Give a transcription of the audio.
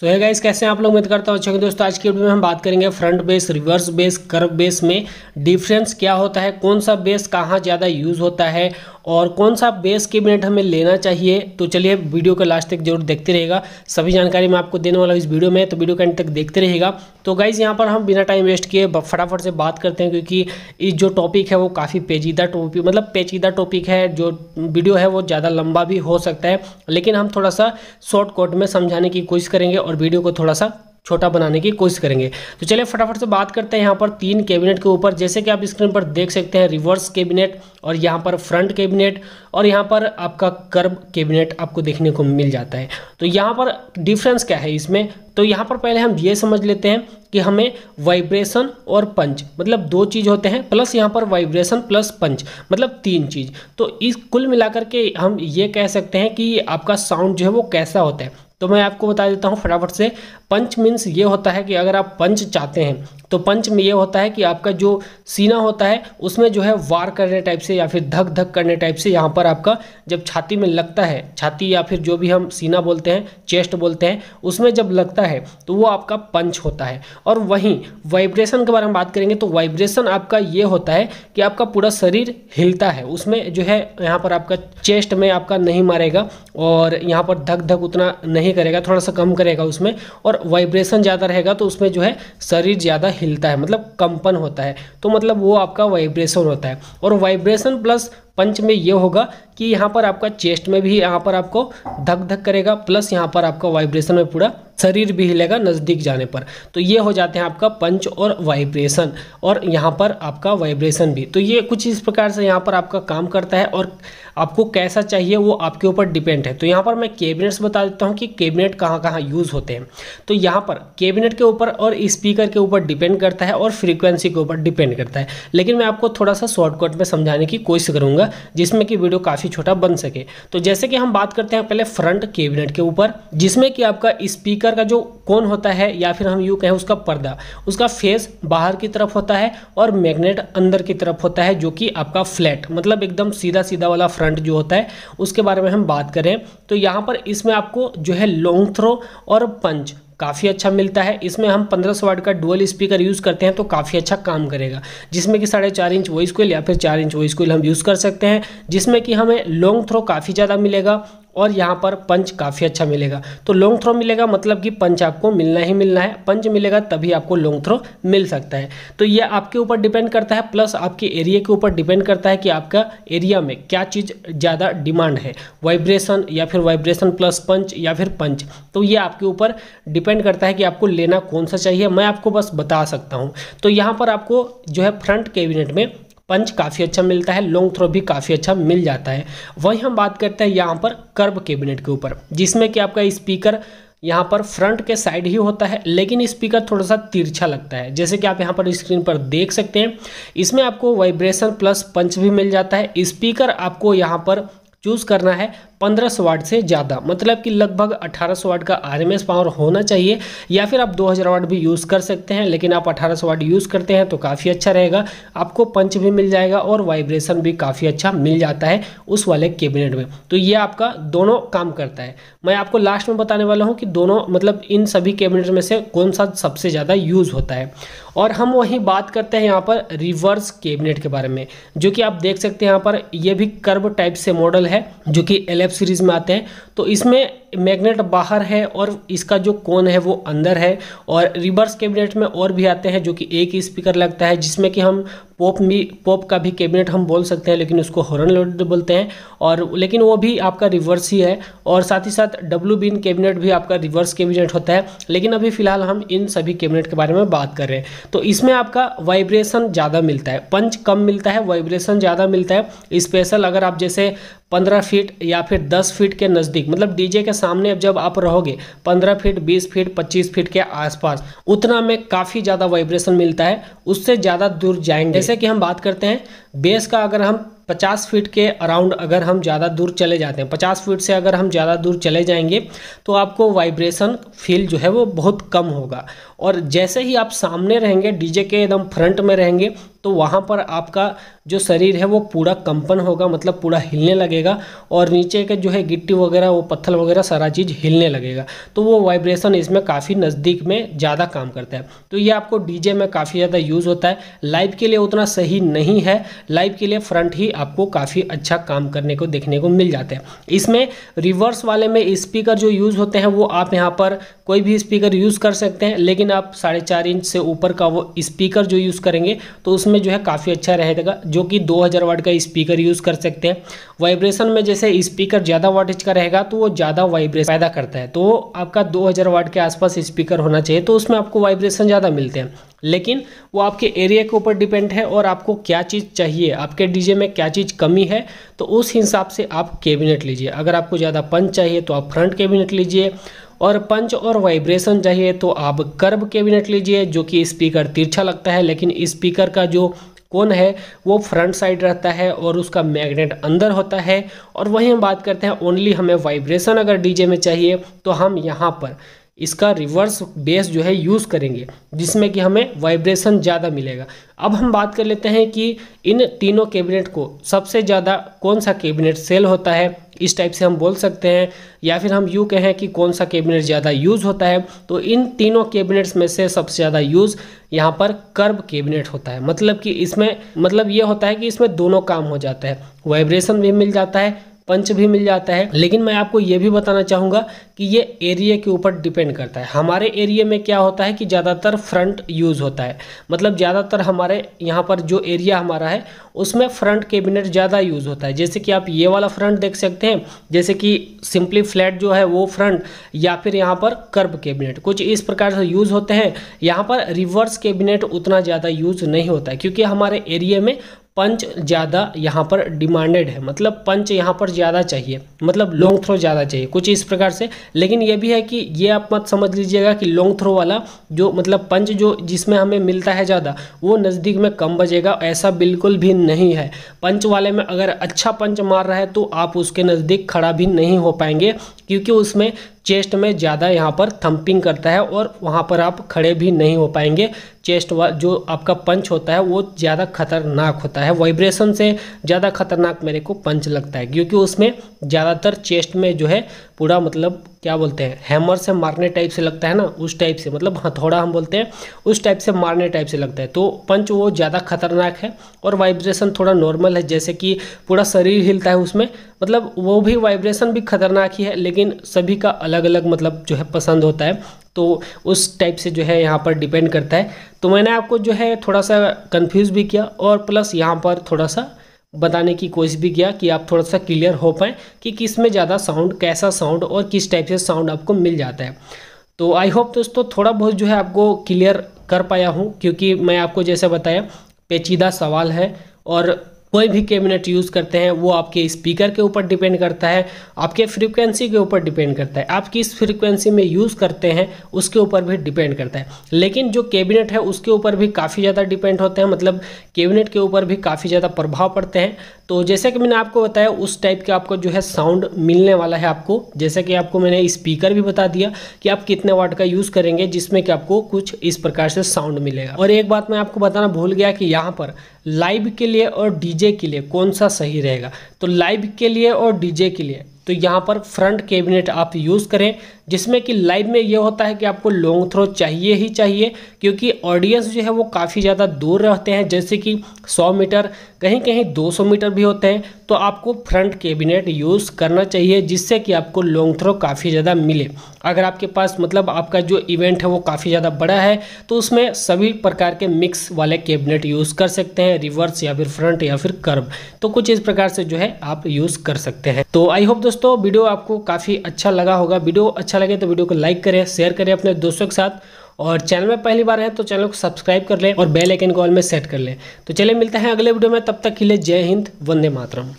सो है गाइस कैसे आप लोग उम्मीद करता हूँ अच्छा दोस्तों आज की वीडियो में हम बात करेंगे front base reverse base curve base में डिफरेंस क्या होता है कौन सा बेस कहाँ ज़्यादा यूज़ होता है और कौन सा बेस के मिनट हमें लेना चाहिए तो चलिए वीडियो को लास्ट तक जरूर देखते रहेगा सभी जानकारी मैं आपको देने वाला हूँ इस वीडियो में तो वीडियो के एंड तक देखते रहेगा तो गाइज़ यहाँ पर हम बिना टाइम वेस्ट किए फटाफट से बात करते हैं क्योंकि इस जो टॉपिक है वो काफ़ी पेचीदा टॉपिक मतलब पेचीदा टॉपिक है जो वीडियो है वो ज़्यादा लंबा भी हो सकता है लेकिन हम थोड़ा सा शॉर्ट कोट में समझाने की कोशिश करेंगे और वीडियो को थोड़ा सा छोटा बनाने की कोशिश करेंगे तो चलिए फटाफट से बात करते हैं यहाँ पर तीन कैबिनेट के ऊपर जैसे कि आप स्क्रीन पर देख सकते हैं रिवर्स कैबिनेट और यहाँ पर फ्रंट कैबिनेट और यहाँ पर आपका कर्ब कैबिनेट आपको देखने को मिल जाता है तो यहाँ पर डिफरेंस क्या है इसमें तो यहाँ पर पहले हम ये समझ लेते हैं कि हमें वाइब्रेशन और पंच मतलब दो चीज़ होते हैं प्लस यहाँ पर वाइब्रेशन प्लस पंच मतलब तीन चीज़ तो इस कुल मिलाकर के हम ये कह सकते हैं कि आपका साउंड जो है वो कैसा होता है तो मैं आपको बता देता हूँ फटाफट से पंच मीन्स ये होता है कि अगर आप पंच चाहते हैं तो पंच में ये होता है कि आपका जो सीना होता है उसमें जो है वार करने टाइप से या फिर धक धक करने टाइप से यहाँ पर आपका जब छाती में लगता है छाती या फिर जो भी हम सीना बोलते हैं चेस्ट बोलते हैं उसमें जब लगता है तो वो आपका पंच होता है और वहीं वाइब्रेशन के बारे में बात करेंगे तो वाइब्रेशन आपका ये होता है कि आपका पूरा शरीर हिलता है उसमें जो है यहाँ पर आपका चेस्ट में आपका नहीं मारेगा और यहाँ पर धक धक उतना नहीं नहीं करेगा थोड़ा सा कम करेगा उसमें और वाइब्रेशन ज़्यादा रहेगा तो उसमें जो है शरीर ज़्यादा हिलता है मतलब कंपन होता है तो मतलब वो आपका वाइब्रेशन होता है और वाइब्रेशन प्लस पंच में ये होगा कि यहाँ पर आपका चेस्ट में भी यहाँ पर आपको धक धक करेगा प्लस यहाँ पर आपका वाइब्रेशन में पूरा शरीर भी हिलेगा नज़दीक जाने पर तो ये हो जाते हैं आपका पंच और वाइब्रेशन और यहाँ पर आपका वाइब्रेशन भी तो ये कुछ इस प्रकार से यहाँ पर आपका काम करता है और आपको कैसा चाहिए वो आपके ऊपर डिपेंड है तो यहाँ पर मैं कैबिनेट्स बता देता हूँ कि कैबिनेट कहाँ कहाँ यूज़ होते हैं तो यहाँ पर कैबिनेट के ऊपर और स्पीकर के ऊपर डिपेंड करता है और फ्रीक्वेंसी के ऊपर डिपेंड करता है लेकिन मैं आपको थोड़ा सा शॉर्टकट में समझाने की कोशिश करूँगा जिसमें कि वीडियो काफ़ी काफ़ी छोटा बन सके तो जैसे कि हम बात करते हैं पहले फ्रंट कैबिनेट के ऊपर जिसमें कि आपका स्पीकर का जो कोन होता है या फिर हम यूँ कहें उसका पर्दा उसका फेस बाहर की तरफ होता है और मैग्नेट अंदर की तरफ होता है जो कि आपका फ्लैट मतलब एकदम सीधा सीधा वाला फ्रंट जो होता है उसके बारे में हम बात करें तो यहाँ पर इसमें आपको जो है लॉन्ग थ्रो और पंच काफ़ी अच्छा मिलता है इसमें हम 1500 वाट का डुअल स्पीकर यूज़ करते हैं तो काफ़ी अच्छा काम करेगा जिसमें कि साढ़े चार इंच वॉइस कोयल या फिर चार इंच वॉइस कोयल हम यूज़ कर सकते हैं जिसमें कि हमें लॉन्ग थ्रो काफ़ी ज़्यादा मिलेगा और यहाँ पर पंच काफ़ी अच्छा मिलेगा तो लॉन्ग थ्रो मिलेगा मतलब कि पंच आपको मिलना ही मिलना है पंच मिलेगा तभी आपको लॉन्ग थ्रो मिल सकता है तो ये आपके ऊपर डिपेंड करता है प्लस आपके एरिया के ऊपर डिपेंड करता है कि आपका एरिया में क्या चीज़ ज़्यादा डिमांड है वाइब्रेशन या फिर वाइब्रेशन प्लस पंच या फिर पंच तो ये आपके ऊपर डिपेंड करता है कि आपको लेना कौन सा चाहिए मैं आपको बस बता सकता हूँ तो यहाँ पर आपको जो है फ्रंट कैबिनेट में पंच काफ़ी अच्छा मिलता है लॉन्ग थ्रो भी काफ़ी अच्छा मिल जाता है वही हम बात करते हैं यहाँ पर कर्ब कैबिनेट के ऊपर जिसमें कि आपका स्पीकर यहाँ पर फ्रंट के साइड ही होता है लेकिन स्पीकर थोड़ा सा तिरछा लगता है जैसे कि आप यहाँ पर स्क्रीन पर देख सकते हैं इसमें आपको वाइब्रेशन प्लस पंच भी मिल जाता है स्पीकर आपको यहाँ पर चूज़ करना है पंद्रह सौ वाट से ज़्यादा मतलब कि लगभग अठारह सौ वाट का आरएमएस पावर होना चाहिए या फिर आप दो हजार वाट भी यूज़ कर सकते हैं लेकिन आप अठारह सौ वाट यूज़ करते हैं तो काफ़ी अच्छा रहेगा आपको पंच भी मिल जाएगा और वाइब्रेशन भी काफ़ी अच्छा मिल जाता है उस वाले कैबिनेट में तो ये आपका दोनों काम करता है मैं आपको लास्ट में बताने वाला हूँ कि दोनों मतलब इन सभी कैबिनेट में से कौन सा सबसे ज़्यादा यूज़ होता है और हम वहीं बात करते हैं यहाँ पर रिवर्स कैबिनेट के बारे में जो कि आप देख सकते हैं यहाँ पर यह भी कर्व टाइप से मॉडल है जो कि एल वेब सीरीज़ में आते हैं तो इसमें मैग्नेट बाहर है और इसका जो कोन है वो अंदर है और रिवर्स कैबिनेट में और भी आते हैं जो कि एक ही स्पीकर लगता है जिसमें कि हम पोप भी पोप का भी कैबिनेट हम बोल सकते हैं लेकिन उसको हॉरन लोडेड बोलते हैं और लेकिन वो भी आपका रिवर्स ही है और साथ ही साथ डब्ल्यू बिन कैबिनेट भी आपका रिवर्स कैबिनेट होता है लेकिन अभी फिलहाल हम इन सभी कैबिनेट के बारे में बात कर रहे हैं तो इसमें आपका वाइब्रेशन ज़्यादा मिलता है पंच कम मिलता है वाइब्रेशन ज़्यादा मिलता है स्पेशल अगर आप जैसे पंद्रह फीट या फिर दस फीट के नज़दीक मतलब डीजे के सामने अब जब आप रहोगे पंद्रह फीट बीस फीट पच्चीस फीट के आसपास उतना में काफ़ी ज़्यादा वाइब्रेशन मिलता है उससे ज़्यादा दूर जाएंगे जैसे कि हम बात करते हैं बेस का अगर हम पचास फीट के अराउंड अगर हम ज़्यादा दूर चले जाते हैं पचास फीट से अगर हम ज़्यादा दूर चले जाएंगे तो आपको वाइब्रेशन फील जो है वो बहुत कम होगा और जैसे ही आप सामने रहेंगे डीजे के एकदम फ्रंट में रहेंगे तो वहाँ पर आपका जो शरीर है वो पूरा कंपन होगा मतलब पूरा हिलने लगेगा और नीचे के जो है गिट्टी वगैरह वो पत्थर वगैरह सारा चीज़ हिलने लगेगा तो वो वाइब्रेशन इसमें काफ़ी नज़दीक में ज़्यादा काम करता है तो ये आपको डीजे में काफ़ी ज़्यादा यूज़ होता है लाइव के लिए उतना सही नहीं है लाइव के लिए फ्रंट ही आपको काफ़ी अच्छा काम करने को देखने को मिल जाता है इसमें रिवर्स वाले में स्पीकर जो यूज़ होते हैं वो आप यहाँ पर कोई भी स्पीकर यूज़ कर सकते हैं लेकिन आप साढ़े चार इंच से ऊपर का वो स्पीकर जो यूज़ करेंगे तो उसमें जो है काफ़ी अच्छा रहेगा जो कि दो हज़ार वाट का स्पीकर यूज़ कर सकते हैं वाइब्रेशन में जैसे स्पीकर ज़्यादा वाटेज का रहेगा तो वो ज़्यादा वाइब्रेशन पैदा करता है तो आपका दो हज़ार वाट के आसपास स्पीकर होना चाहिए तो उसमें आपको वाइब्रेशन ज़्यादा मिलते हैं लेकिन वो आपके एरिया के ऊपर डिपेंड है और आपको क्या चीज़ चाहिए आपके डीजे में क्या चीज़ कमी है तो उस हिसाब से आप कैबिनेट लीजिए अगर आपको ज़्यादा पंच चाहिए तो आप फ्रंट कैबिनेट लीजिए और पंच और वाइब्रेशन चाहिए तो आप कर्ब कैबिनेट लीजिए जो कि स्पीकर तिरछा लगता है लेकिन स्पीकर का जो कौन है वो फ्रंट साइड रहता है और उसका मैग्नेट अंदर होता है और वहीं हम बात करते हैं ओनली हमें वाइब्रेशन अगर डीजे में चाहिए तो हम यहाँ पर इसका रिवर्स बेस जो है यूज़ करेंगे जिसमें कि हमें वाइब्रेशन ज़्यादा मिलेगा अब हम बात कर लेते हैं कि इन तीनों कैबिनेट को सबसे ज़्यादा कौन सा कैबिनेट सेल होता है इस टाइप से हम बोल सकते हैं या फिर हम यूँ कहें कि कौन सा कैबिनेट ज़्यादा यूज़ होता है तो इन तीनों कैबिनेट्स में से सबसे ज़्यादा यूज़ यहाँ पर कर्ब कैबिनेट होता है मतलब कि इसमें मतलब ये होता है कि इसमें दोनों काम हो जाता है वाइब्रेशन भी मिल जाता है पंच भी मिल जाता है लेकिन मैं आपको ये भी बताना चाहूँगा कि ये एरिया के ऊपर डिपेंड करता है हमारे एरिया में क्या होता है कि ज़्यादातर फ्रंट यूज़ होता है मतलब ज़्यादातर हमारे यहाँ पर जो एरिया हमारा है उसमें फ्रंट कैबिनेट ज़्यादा यूज़ होता है जैसे कि आप ये वाला फ्रंट देख सकते हैं जैसे कि सिंपली फ्लैट जो है वो फ्रंट या फिर यहाँ पर कर्ब कैबिनेट कुछ इस प्रकार से यूज़ होते हैं यहाँ पर रिवर्स कैबिनेट उतना ज़्यादा यूज़ नहीं होता है क्योंकि हमारे एरिया में पंच ज़्यादा यहाँ पर डिमांडेड है मतलब पंच यहाँ पर ज़्यादा चाहिए मतलब लॉन्ग थ्रो ज़्यादा चाहिए कुछ इस प्रकार से लेकिन ये भी है कि ये आप मत समझ लीजिएगा कि लॉन्ग थ्रो वाला जो मतलब पंच जो जिसमें हमें मिलता है ज़्यादा वो नज़दीक में कम बजेगा ऐसा बिल्कुल भी नहीं है पंच वाले में अगर अच्छा पंच मार रहा है तो आप उसके नज़दीक खड़ा भी नहीं हो पाएंगे क्योंकि उसमें चेस्ट में ज़्यादा यहाँ पर थम्पिंग करता है और वहाँ पर आप खड़े भी नहीं हो पाएंगे चेस्ट जो आपका पंच होता है वो ज़्यादा खतरनाक होता है वाइब्रेशन से ज़्यादा खतरनाक मेरे को पंच लगता है क्योंकि उसमें ज़्यादातर चेस्ट में जो है पूरा मतलब क्या बोलते हैं हैमर से मारने टाइप से लगता है ना उस टाइप से मतलब हथौड़ा हाँ, हम बोलते हैं उस टाइप से मारने टाइप से लगता है तो पंच वो ज़्यादा खतरनाक है और वाइब्रेशन थोड़ा नॉर्मल है जैसे कि पूरा शरीर हिलता है उसमें मतलब वो भी वाइब्रेशन भी खतरनाक ही है लेकिन सभी का अलग अलग मतलब जो है पसंद होता है तो उस टाइप से जो है यहाँ पर डिपेंड करता है तो मैंने आपको जो है थोड़ा सा कन्फ्यूज़ भी किया और प्लस यहाँ पर थोड़ा सा बताने की कोशिश भी किया कि आप थोड़ा सा क्लियर हो पाएँ कि किस में ज़्यादा साउंड कैसा साउंड और किस टाइप से साउंड आपको मिल जाता है तो आई होप दोस्तों थोड़ा बहुत जो है आपको क्लियर कर पाया हूँ क्योंकि मैं आपको जैसे बताया पेचीदा सवाल है और कोई भी कैबिनेट यूज़ करते हैं वो आपके स्पीकर के ऊपर डिपेंड करता है आपके फ्रीक्वेंसी के ऊपर डिपेंड करता है आप किस फ्रीक्वेंसी में यूज़ करते हैं उसके ऊपर भी डिपेंड करता है लेकिन जो कैबिनेट है उसके ऊपर भी काफ़ी ज़्यादा डिपेंड होते हैं मतलब कैबिनेट के ऊपर भी काफ़ी ज़्यादा प्रभाव पड़ते हैं तो जैसे कि मैंने आपको बताया उस टाइप के आपको जो है साउंड मिलने वाला है आपको जैसे कि आपको मैंने स्पीकर भी बता दिया कि आप कितने वाट का यूज़ करेंगे जिसमें कि आपको कुछ इस प्रकार से साउंड मिलेगा और एक बात मैं आपको बताना भूल गया कि यहाँ पर लाइव के लिए और डी डीजे के लिए कौन सा सही रहेगा तो लाइव के लिए और डीजे के लिए तो यहाँ पर फ्रंट कैबिनेट आप यूज़ करें जिसमें कि लाइव में ये होता है कि आपको लॉन्ग थ्रो चाहिए ही चाहिए क्योंकि ऑडियंस जो है वो काफ़ी ज़्यादा दूर रहते हैं जैसे कि 100 मीटर कहीं कहीं 200 मीटर भी होते हैं तो आपको फ्रंट कैबिनेट यूज़ करना चाहिए जिससे कि आपको लॉन्ग थ्रो काफ़ी ज़्यादा मिले अगर आपके पास मतलब आपका जो इवेंट है वो काफ़ी ज़्यादा बड़ा है तो उसमें सभी प्रकार के मिक्स वाले कैबिनेट यूज़ कर सकते हैं रिवर्स या फिर फ्रंट या फिर कर्व तो कुछ इस प्रकार से जो है आप यूज़ कर सकते हैं तो आई होप दोस्तों वीडियो आपको काफ़ी अच्छा लगा होगा वीडियो अच्छा अच्छा लगे तो वीडियो को लाइक करें शेयर करें अपने दोस्तों के साथ और चैनल में पहली बार है तो चैनल को सब्सक्राइब कर लें और बेल आइकन कॉल में सेट कर लें तो चलिए मिलते हैं अगले वीडियो में तब तक के लिए जय हिंद वंदे मातरम